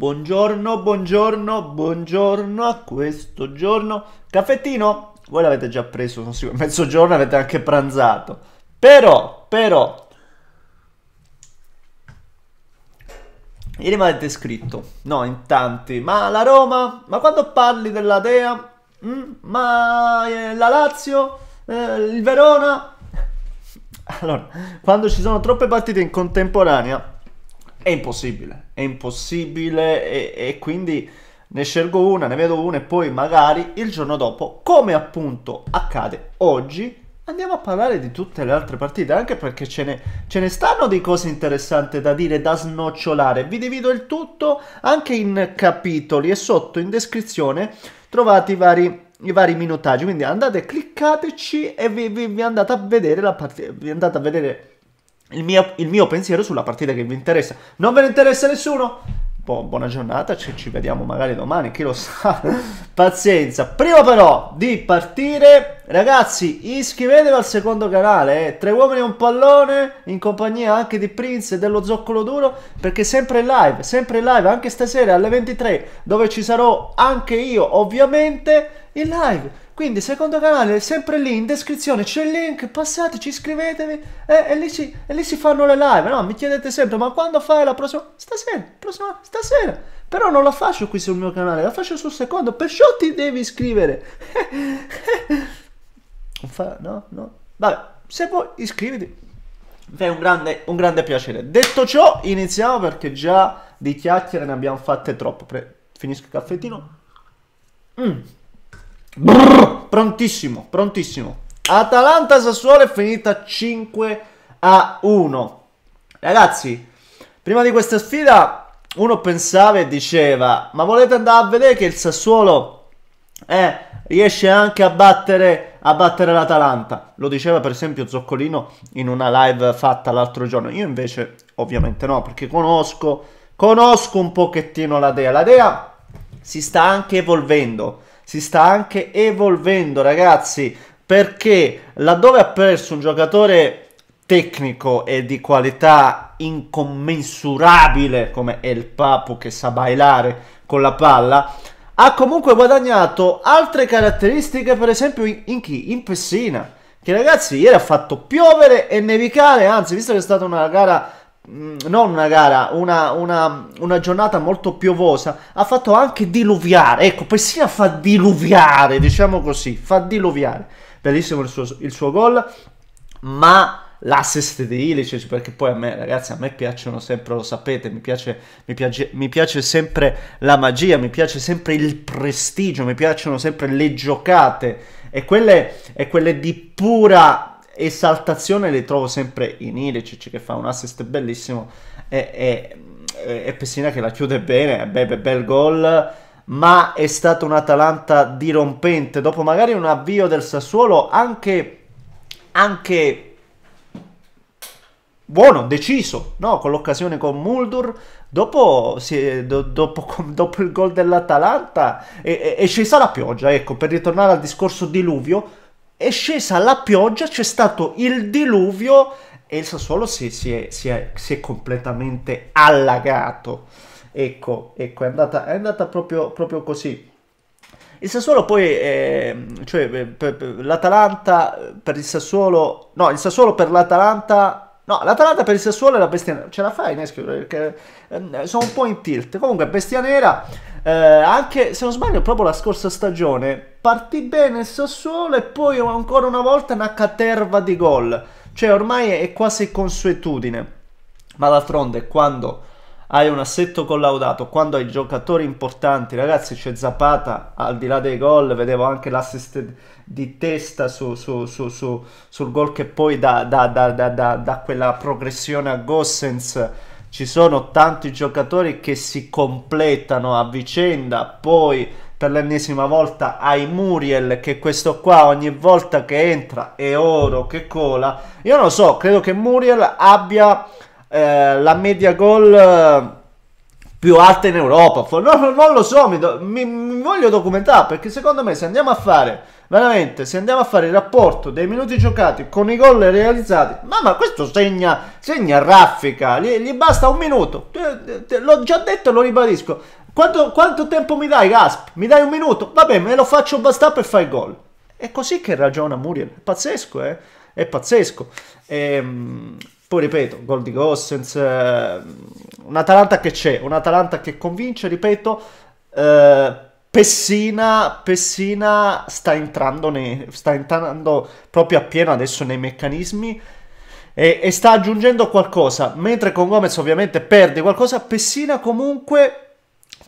Buongiorno, buongiorno, buongiorno a questo giorno. Caffettino? Voi l'avete già preso, sono sicuro, mezzogiorno avete anche pranzato. Però, però, ieri mi avete scritto, no, in tanti, ma la Roma? Ma quando parli della Dea? Mm, ma eh, la Lazio? Eh, il Verona? Allora, quando ci sono troppe partite in contemporanea, è impossibile è impossibile e, e quindi ne scelgo una, ne vedo una e poi magari il giorno dopo, come appunto accade oggi, andiamo a parlare di tutte le altre partite, anche perché ce ne, ce ne, stanno di cose interessanti da dire, da snocciolare. Vi divido il tutto anche in capitoli e sotto in descrizione trovate i vari, i vari minutaggi, quindi andate, cliccateci e vi, vi, vi andate a vedere la partita, vi andate a vedere il mio, il mio pensiero sulla partita che vi interessa. Non ve ne interessa nessuno? Boh, buona giornata, ci, ci vediamo magari domani, chi lo sa. Pazienza. Prima però di partire Ragazzi, iscrivetevi al secondo canale, eh. Tre uomini e un pallone, in compagnia anche di Prince e dello Zoccolo Duro, perché sempre live, sempre live, anche stasera alle 23, dove ci sarò anche io, ovviamente, in live. Quindi secondo canale, sempre lì in descrizione c'è il link, passateci, iscrivetevi eh, e, lì si, e, lì si, fanno le live, no? Mi chiedete sempre, ma quando fai la prossima? Stasera, prossima, stasera. Però non la faccio qui sul mio canale, la faccio sul secondo, perciò ti devi iscrivere. fa... No, no. Vabbè, se vuoi iscriviti. Fai un grande, un grande piacere. Detto ciò, iniziamo perché già di chiacchiere ne abbiamo fatte troppo. Pre- finisco il caffettino. Mm. Brrr, prontissimo, prontissimo. Atalanta Sassuolo è finita 5 a 1. Ragazzi, prima di questa sfida uno pensava e diceva, ma volete andare a vedere che il Sassuolo eh, riesce anche a battere, a battere l'Atalanta. Lo diceva per esempio Zoccolino in una live fatta l'altro giorno. Io invece ovviamente no, perché conosco, conosco un pochettino la Dea. La Dea si sta anche evolvendo, si sta anche evolvendo ragazzi, perché laddove ha perso un giocatore tecnico e di qualità incommensurabile come è il Papu che sa bailare con la palla, ha comunque guadagnato altre caratteristiche, per esempio in, in chi? In Pessina, che ragazzi ieri ha fatto piovere e nevicare, anzi visto che è stata una gara mm, non una gara, una, una, una, giornata molto piovosa, ha fatto anche diluviare. Ecco, Pessina fa diluviare, diciamo così, fa diluviare. Bellissimo il suo, il suo gol, ma l'assist di Ilicic perché poi a me ragazzi a me piacciono sempre lo sapete mi piace, mi, piace, mi piace, sempre la magia mi piace sempre il prestigio mi piacciono sempre le giocate e quelle, e quelle di pura esaltazione le trovo sempre in Ilicic che fa un assist bellissimo e, e, e Pessina che la chiude bene beh, bel gol ma è stata un'Atalanta dirompente dopo magari un avvio del Sassuolo anche, anche buono, deciso, no? con l'occasione con Muldur, dopo, è, do, dopo, dopo, il gol dell'Atalanta è, è, scesa la pioggia, ecco, per ritornare al discorso diluvio, è scesa la pioggia, c'è stato il diluvio e il Sassuolo si, si, è, si, si è, completamente allagato, ecco, ecco è, andata, andata proprio, proprio così. Il Sassuolo poi, ehm, cioè, eh, cioè, per, per, l'Atalanta per il Sassuolo, no, il Sassuolo per l'Atalanta No, l'Atalanta per il Sassuolo è la bestia nera. Ce la fai, Neschio? Perché eh, sono un po' in tilt. Comunque, bestia nera, eh, anche se non sbaglio, proprio la scorsa stagione partì bene il Sassuolo e poi ancora una volta una caterva di gol. Cioè, ormai è quasi consuetudine. Ma d'altronde, quando hai un assetto collaudato, quando hai giocatori importanti, ragazzi c'è Zapata, al di là dei gol, vedevo anche l'assist di testa su, su, su, sul gol che poi da, da, da, da quella progressione a Gossens ci sono tanti giocatori che si completano a vicenda, poi per l'ennesima volta ai Muriel che questo qua ogni volta che entra è oro che cola. Io non so, credo che Muriel abbia eh, la media gol eh, più alta in Europa. No, no, non lo so, mi, do, mi, mi, voglio documentare perché secondo me se andiamo a fare veramente, se andiamo a fare il rapporto dei minuti giocati con i gol realizzati, ma, questo segna, segna raffica, gli, gli basta un minuto. L'ho già detto e lo ribadisco. Quanto, quanto, tempo mi dai, Gasp? Mi dai un minuto? Vabbè, me lo faccio bastare per fare il gol. È così che ragiona Muriel. È pazzesco, eh? È pazzesco. Ehm poi ripeto, gol di Gossens, eh, un'Atalanta che c'è, un'Atalanta che convince, ripeto, eh, Pessina, Pessina sta, entrando nei, sta entrando proprio appieno adesso nei meccanismi e, e sta aggiungendo qualcosa, mentre con Gomez ovviamente perde qualcosa, Pessina comunque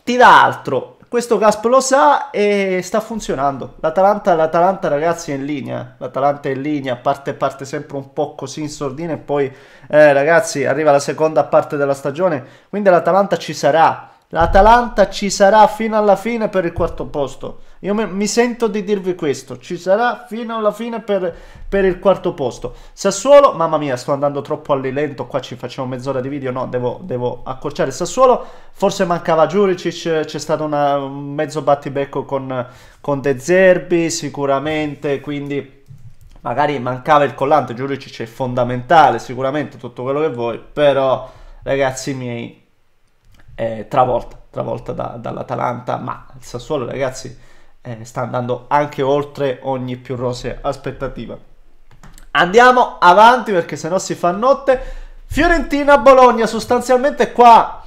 ti dà altro, questo Gasp lo sa e sta funzionando. L'Atalanta, l'Atalanta ragazzi è in linea, l'Atalanta è in linea, parte, parte sempre un po' così in sordina e poi eh, ragazzi arriva la seconda parte della stagione, quindi l'Atalanta ci sarà L'Atalanta ci sarà fino alla fine per il quarto posto. Io mi sento di dirvi questo, ci sarà fino alla fine per, per il quarto posto. Sassuolo, mamma mia, sto andando troppo all'ilento, qua ci facciamo mezz'ora di video, no, devo, devo accorciare. Sassuolo, forse mancava Giuricic, c'è stato una, un mezzo battibecco con, con De Zerbi, sicuramente, quindi magari mancava il collante, Giuricic è fondamentale, sicuramente, tutto quello che vuoi, però, ragazzi miei, eh, travolta, travolta da, dall'Atalanta, ma il Sassuolo ragazzi eh, sta andando anche oltre ogni più rosea aspettativa. Andiamo avanti perché sennò si fa notte. Fiorentina-Bologna, sostanzialmente qua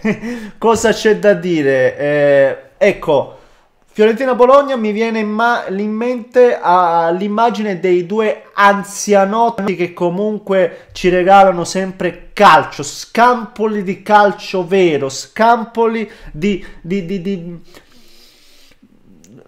cosa c'è da dire? Eh, ecco, Fiorentina Bologna mi viene in, mente l'immagine dei due anzianotti che comunque ci regalano sempre calcio, scampoli di calcio vero, scampoli di, di, di, di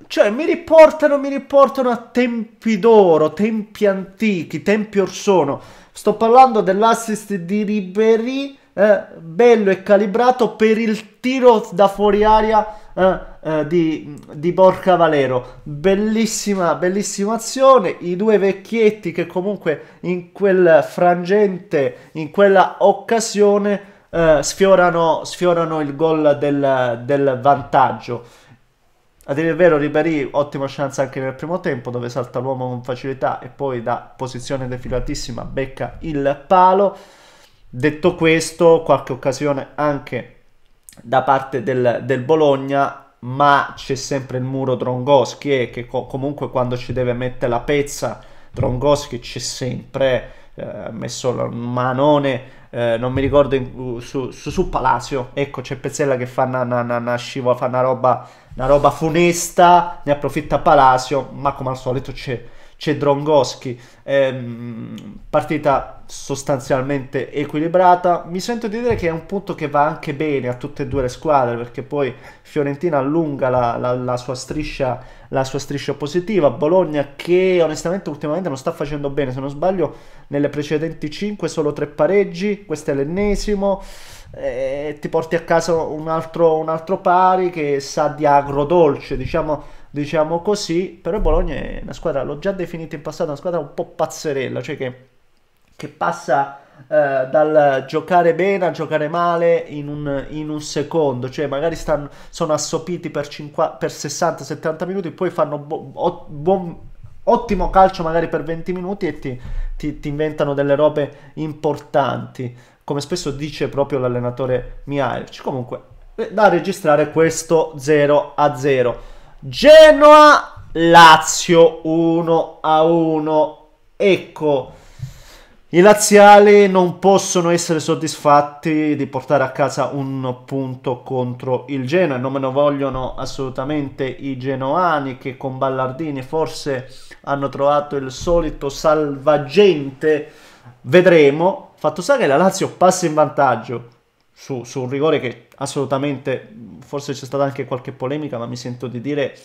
cioè mi riportano, mi riportano a tempi d'oro, tempi antichi, tempi orsono. Sto parlando dell'assist di Ribery eh, bello e calibrato per il tiro da fuori aria eh, eh, di, di Borca Valero. Bellissima, bellissima azione. I due vecchietti che comunque in quel frangente, in quella occasione, eh, sfiorano, sfiorano, il gol del, del vantaggio. A dire il vero, Ribéry ottima chance anche nel primo tempo, dove salta l'uomo con facilità e poi da posizione defilatissima becca il palo. Detto questo, qualche occasione anche da parte del, del Bologna, ma c'è sempre il muro Drongoschi e che co- comunque quando ci deve mettere la pezza Drongoschi c'è sempre eh, messo la manone, eh, non mi ricordo in, uh, su, su, su, Palazzo, ecco c'è Pezzella che fa una, una, una scivola, fa una roba, una roba funesta, ne approfitta Palacio, ma come al solito c'è c'è Drongoski, ehm, mm, partita sostanzialmente equilibrata. Mi sento di dire che è un punto che va anche bene a tutte e due le squadre, perché poi Fiorentina allunga la, la, la, sua, striscia, la sua, striscia, positiva, Bologna che onestamente ultimamente non sta facendo bene, se non sbaglio nelle precedenti 5 solo tre pareggi, questo è l'ennesimo. Eh, ti porti a casa un altro, un altro pari che sa di agrodolce, diciamo diciamo così, però Bologna è una squadra, l'ho già definita in passato, una squadra un po' pazzerella, cioè che, che passa eh, dal giocare bene a giocare male in un, in un secondo, cioè magari stanno, sono assopiti per, per 60-70 minuti, poi fanno buon... ottimo calcio magari per 20 minuti e ti, ti, ti, inventano delle robe importanti, come spesso dice proprio l'allenatore Mialic. Comunque, eh, da registrare questo 0 a 0. Genoa Lazio 1 a 1. Ecco, i laziali non possono essere soddisfatti di portare a casa un punto contro il Genoa. Non me lo vogliono assolutamente i genoani che con Ballardini forse hanno trovato il solito salvagente. Vedremo. Fatto sa che la Lazio passa in vantaggio su, su, un rigore che assolutamente, forse c'è stata anche qualche polemica, ma mi sento di dire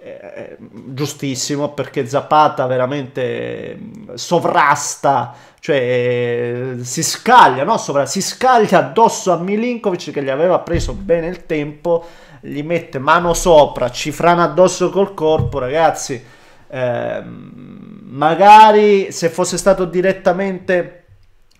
eh, eh giustissimo perché Zapata veramente mm, sovrasta, cioè eh, si scaglia, no? Sovra- si scaglia addosso a Milinkovic che gli aveva preso bene il tempo, gli mette mano sopra, ci frana addosso col corpo, ragazzi. Eh, magari se fosse stato direttamente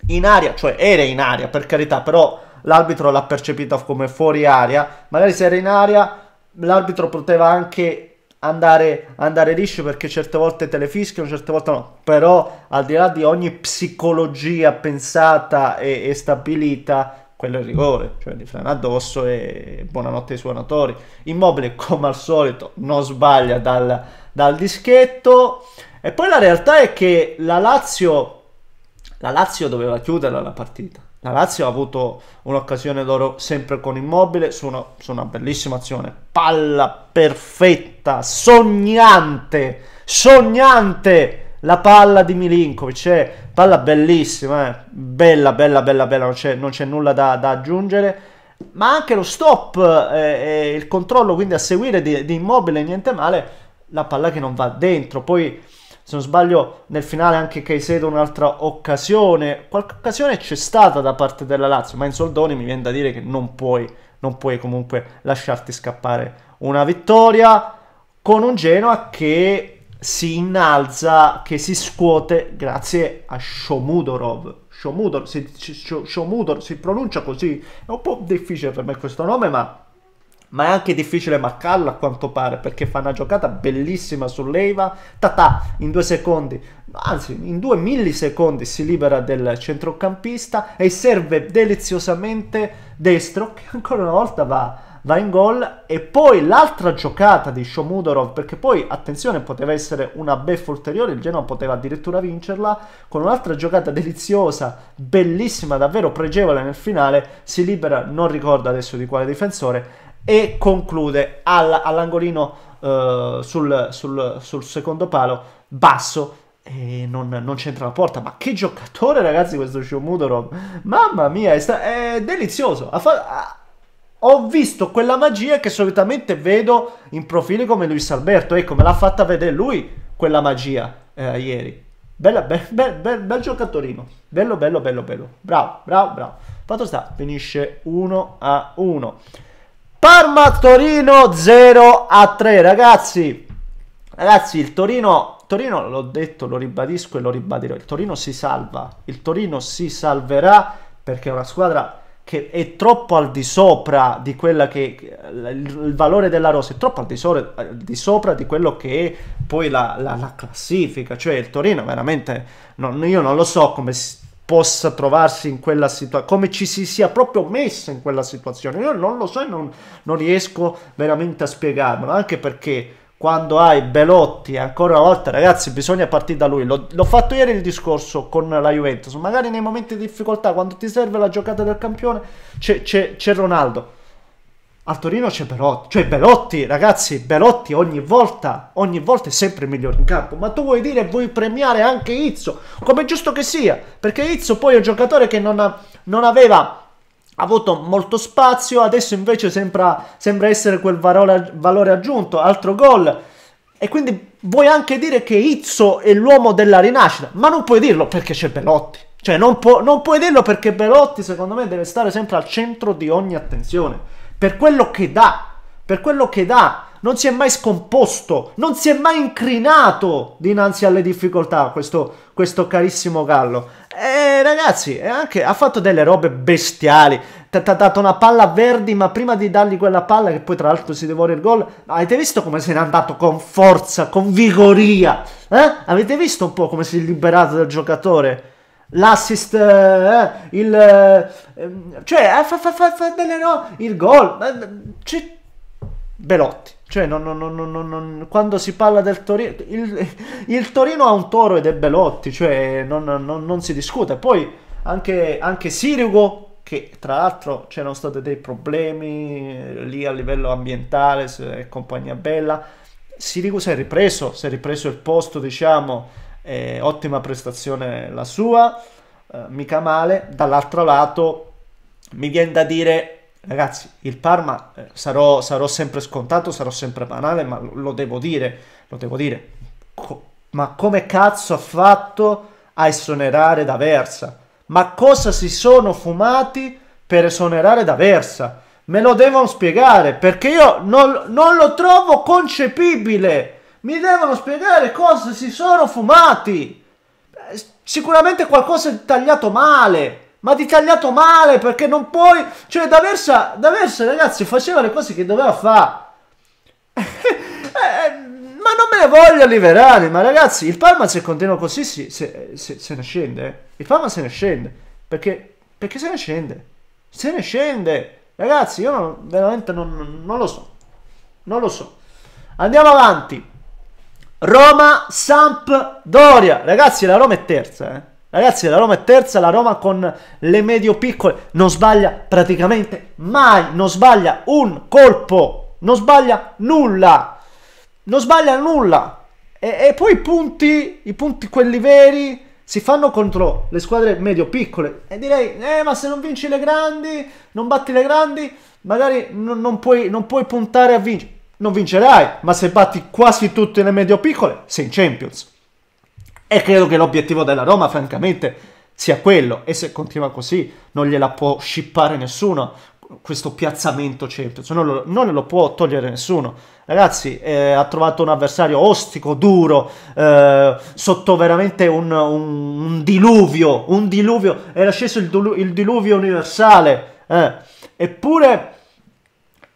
in aria, cioè era in aria per carità, però l'arbitro l'ha percepita come fuori aria, magari se era in aria l'arbitro poteva anche andare, andare liscio perché certe volte te le fischiano, certe volte no, però al di là di ogni psicologia pensata e, e stabilita, quello è il rigore, cioè li frena addosso e buonanotte ai suonatori. Immobile, come al solito, non sbaglia dal, dal dischetto. E poi la realtà è che la Lazio, la Lazio doveva chiuderla la partita la Lazio ha avuto un'occasione d'oro sempre con Immobile su una, su una, bellissima azione. Palla perfetta, sognante, sognante la palla di Milinkovic. Eh, palla bellissima, eh. bella, bella, bella, bella, non c'è, nulla da, da, aggiungere. Ma anche lo stop eh, e il controllo quindi a seguire di, di Immobile, niente male, la palla che non va dentro. Poi se non sbaglio nel finale anche Caicedo un'altra occasione, qualche occasione c'è stata da parte della Lazio, ma in soldoni mi viene da dire che non puoi, non puoi comunque lasciarti scappare una vittoria con un Genoa che si innalza, che si scuote grazie a Shomudorov. Shomudor si, Shomudor si pronuncia così, è un po' difficile per me questo nome, ma ma è anche difficile marcarlo a quanto pare perché fa una giocata bellissima sull'Eiva, tatà, in due secondi, anzi in due millisecondi si libera del centrocampista e serve deliziosamente destro che ancora una volta va, va in gol e poi l'altra giocata di Shomudorov perché poi attenzione poteva essere una beffa ulteriore, il Genoa poteva addirittura vincerla con un'altra giocata deliziosa, bellissima, davvero pregevole nel finale, si libera, non ricordo adesso di quale difensore e conclude all, all'angolino uh, sul, sul, sul, secondo palo basso e non, non c'entra la porta ma che giocatore ragazzi questo Shomudorov mamma mia è, è delizioso ha fatto ho visto quella magia che solitamente vedo in profili come Luis Alberto. Ecco, me l'ha fatta vedere lui quella magia eh, ieri. Bella, be, be, be, bel giocatorino. Bello, bello, bello, bello. Bravo, bravo, bravo. Fatto sta, finisce 1 a 1. Parma Torino 0 a 3, ragazzi. Ragazzi, il Torino, Torino l'ho detto, lo ribadisco e lo ribadirò. Il Torino si salva. Il Torino si salverà perché è una squadra che è troppo al di sopra di quella che il, valore della rosa è troppo al di, so, al di sopra di quello che è poi la, la, la classifica. Cioè, il Torino veramente non, io non lo so come possa trovarsi in quella situazione, come ci si sia proprio messa in quella situazione. Io non lo so e non, non, riesco veramente a spiegarmelo, anche perché quando hai Belotti, ancora una volta ragazzi bisogna partire da lui, l'ho fatto ieri il discorso con la Juventus, magari nei momenti di difficoltà, quando ti serve la giocata del campione, c'è Ronaldo al Torino c'è Belotti, cioè Belotti, ragazzi, Belotti ogni volta, ogni volta è sempre il migliore in campo. Ma tu vuoi dire, vuoi premiare anche Izzo, come è giusto che sia, perché Izzo poi è un giocatore che non, ha, non aveva avuto molto spazio, adesso invece sembra, sembra essere quel valore, valore aggiunto, altro gol. E quindi vuoi anche dire che Izzo è l'uomo della rinascita, ma non puoi dirlo perché c'è Belotti. Cioè non, pu non puoi dirlo perché Belotti secondo me deve stare sempre al centro di ogni attenzione per quello che dà, per quello che dà, non si è mai scomposto, non si è mai incrinato dinanzi alle difficoltà questo, questo carissimo Gallo. E eh, ragazzi, eh, anche, ha fatto delle robe bestiali, ti ha dato una palla a Verdi, ma prima di dargli quella palla, che poi tra l'altro si devora il gol, avete visto come se n'è andato con forza, con vigoria? Eh? Avete visto un po' come si è liberato dal giocatore? l'assist, eh, il... Eh, ehm, cioè, eh, fa, fa, fa, fa delle no, il gol, eh, c'è... Belotti. Cioè, non, non, non, quando si parla del Torino, il, il, Torino ha un toro ed è Belotti, cioè non, si discute. Poi anche, anche Sirigo, che tra l'altro c'erano stati dei problemi eh, lì a livello ambientale e compagnia bella, Sirigo si è ripreso, si è ripreso il posto, diciamo, eh, ottima prestazione la sua, eh, mica male. Dall'altro lato mi viene da dire, ragazzi, il Parma eh, sarò, sarò, sempre scontato, sarò sempre banale, ma lo, lo devo dire, lo devo dire. Co ma come cazzo ha fatto a esonerare da Versa? Ma cosa si sono fumati per esonerare da Versa? Me lo devono spiegare perché io non, non lo trovo concepibile mi devono spiegare cosa si sono fumati. Eh, sicuramente qualcosa di tagliato male. Ma di tagliato male perché non puoi. Cioè, da Versa, da Versa ragazzi, faceva le cose che doveva fare. Eh, eh, ma non me ne voglio liberare. Ma ragazzi, il Palma se continua così si, se, se, se, ne scende. Il Palma se ne scende. Perché, perché se ne scende? Se ne scende. Ragazzi, io non, veramente non, non lo so. Non lo so. Andiamo avanti. Roma, Sampdoria. Ragazzi, la Roma è terza, eh. Ragazzi, la Roma è terza, la Roma con le medio-piccole non sbaglia praticamente mai, non sbaglia un colpo, non sbaglia nulla, non sbaglia nulla. E, e poi i punti, i punti quelli veri, si fanno contro le squadre medio-piccole. E direi, eh, ma se non vinci le grandi, non batti le grandi, magari non, non, puoi, non puoi puntare a vincere non vincerai, ma se batti quasi tutte le medio piccole, sei in Champions. E credo che l'obiettivo della Roma, francamente, sia quello. E se continua così, non gliela può scippare nessuno questo piazzamento Champions, non lo, non lo può togliere nessuno. Ragazzi, eh, ha trovato un avversario ostico, duro, eh, sotto veramente un, un, un, diluvio, un diluvio, era sceso il, il diluvio universale, eh. eppure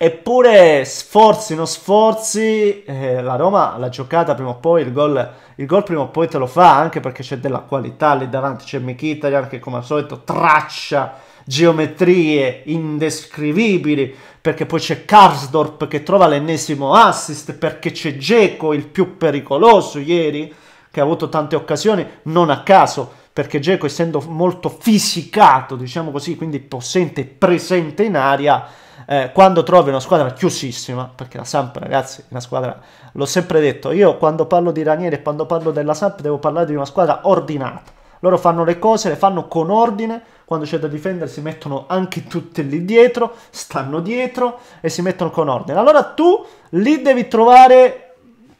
Eppure sforzi, non sforzi, eh, la Roma l'ha giocata prima o poi, il gol, il gol, prima o poi te lo fa, anche perché c'è della qualità lì davanti, c'è Mkhitaryan che come al solito traccia geometrie indescrivibili, perché poi c'è Karsdorp che trova l'ennesimo assist, perché c'è Geco, il più pericoloso ieri, che ha avuto tante occasioni, non a caso perché Geco essendo molto fisicato, diciamo così, quindi possente e presente in aria, eh, quando trovi una squadra chiusissima, perché la Samp ragazzi è una squadra, l'ho sempre detto, io quando parlo di Ranieri e quando parlo della Samp devo parlare di una squadra ordinata, loro fanno le cose, le fanno con ordine, quando c'è da difendere si mettono anche tutte lì dietro, stanno dietro e si mettono con ordine. Allora tu lì devi trovare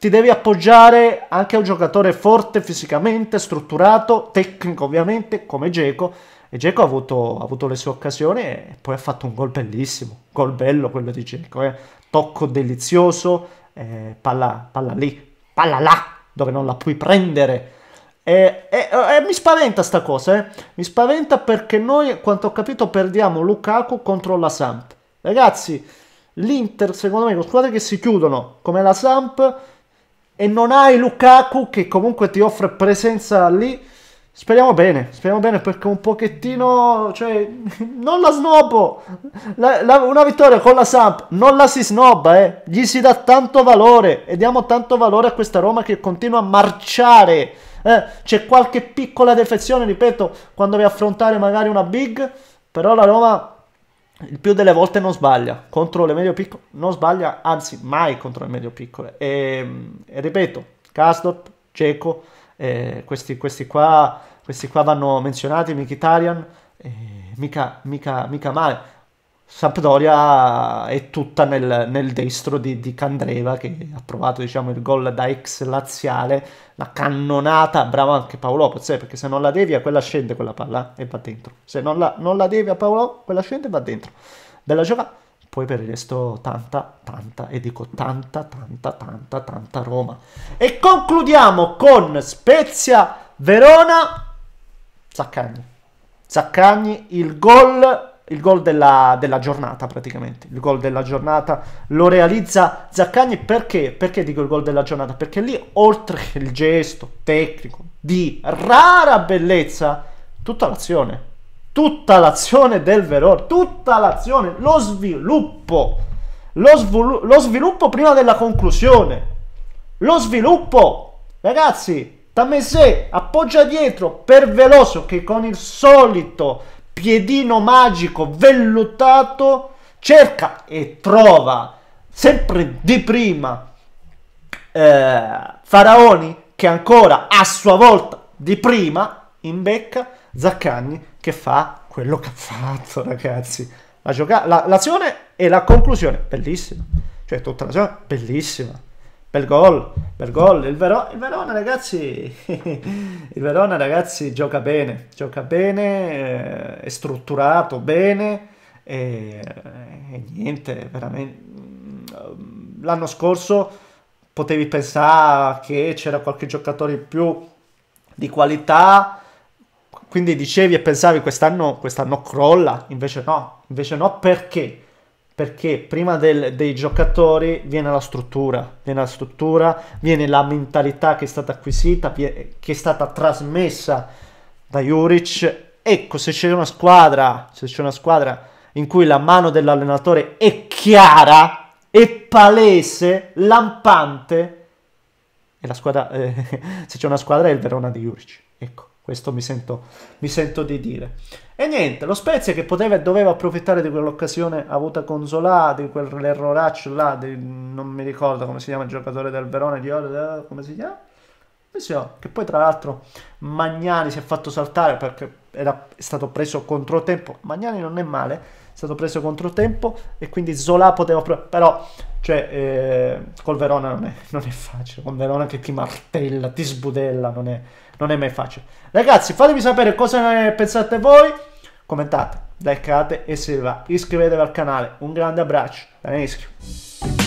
ti devi appoggiare anche a un giocatore forte fisicamente, strutturato, tecnico ovviamente, come Geco. E Geco ha avuto, ha avuto le sue occasioni e poi ha fatto un gol bellissimo, gol bello quello di Geco, eh. tocco delizioso, eh, palla, palla, lì, palla là, dove non la puoi prendere. E, e, e mi spaventa sta cosa, eh. mi spaventa perché noi, quanto ho capito, perdiamo Lukaku contro la Samp. Ragazzi, l'Inter, secondo me, con squadre che si chiudono come la Samp e non hai Lukaku che comunque ti offre presenza lì, speriamo bene, speriamo bene perché un pochettino, cioè, non la snobbo, la, la, una vittoria con la Samp non la si snobba, eh. gli si dà tanto valore e diamo tanto valore a questa Roma che continua a marciare. Eh, c'è qualche piccola defezione, ripeto, quando vi affrontare magari una big, però la Roma il più delle volte non sbaglia contro le medio piccole, non sbaglia anzi mai contro le medio piccole. E, e ripeto, Kasdorp, Ceco, eh, questi, questi, qua, questi, qua, vanno menzionati, Mikitarian, eh, mica, mica, mica male. Sampdoria è tutta nel, nel destro di, di, Candreva che ha provato diciamo, il gol da ex laziale, la cannonata, bravo anche Paolo Lopez, eh, perché se non la devia quella scende quella palla eh, e va dentro, se non la, non la devia Paolo quella scende e va dentro, bella giocata, poi per il resto tanta, tanta, e dico tanta, tanta, tanta, tanta Roma. E concludiamo con Spezia Verona, Zaccagni, Zaccagni il gol il gol della, della, giornata praticamente, il gol della giornata lo realizza Zaccagni perché? Perché dico il gol della giornata? Perché lì oltre che il gesto tecnico di rara bellezza, tutta l'azione, tutta l'azione del Veror, tutta l'azione, lo sviluppo, lo, svolu- lo sviluppo prima della conclusione, lo sviluppo, ragazzi, Tamese appoggia dietro per Veloso che con il solito piedino magico vellutato cerca e trova sempre di prima eh, Faraoni che ancora a sua volta di prima in becca Zaccagni che fa quello che ha fatto ragazzi la gioca- la, l'azione e la conclusione bellissima cioè tutta la l'azione bellissima bel gol, bel gol. Il, Vero, il, Verona, ragazzi, il Verona, ragazzi, gioca bene, gioca bene, eh, è strutturato bene e, eh, e niente, veramente. Mm, l'anno scorso potevi pensare che c'era qualche giocatore in più di qualità, quindi dicevi e pensavi quest'anno, quest'anno crolla, invece no, invece no perché? perché prima del, dei giocatori viene la struttura, viene la struttura, viene la mentalità che è stata acquisita, che è stata trasmessa da Juric. Ecco, se c'è una squadra, se c'è una squadra in cui la mano dell'allenatore è chiara, è palese, lampante, e la squadra, eh, se c'è una squadra è il Verona di Juric. Ecco. Questo mi sento, mi sento di dire. E niente, lo Spezia che poteva e doveva approfittare di quell'occasione avuta con Zola, di quell'erroraccio là, di, non mi ricordo come si chiama il giocatore del Verona, di Ode, eh, come si chiama? Oh, che poi tra l'altro Magnani si è fatto saltare perché era stato preso controtempo. Magnani non è male, è stato preso controtempo e quindi Zola poteva provare. Però, cioè, eh, col Verona non è, non è, facile. Con Verona che ti martella, ti sbudella, non è, non è mai facile. Ragazzi, fatemi sapere cosa ne pensate voi. Commentate, likeate e se vi va iscrivetevi al canale. Un grande abbraccio da Neschio.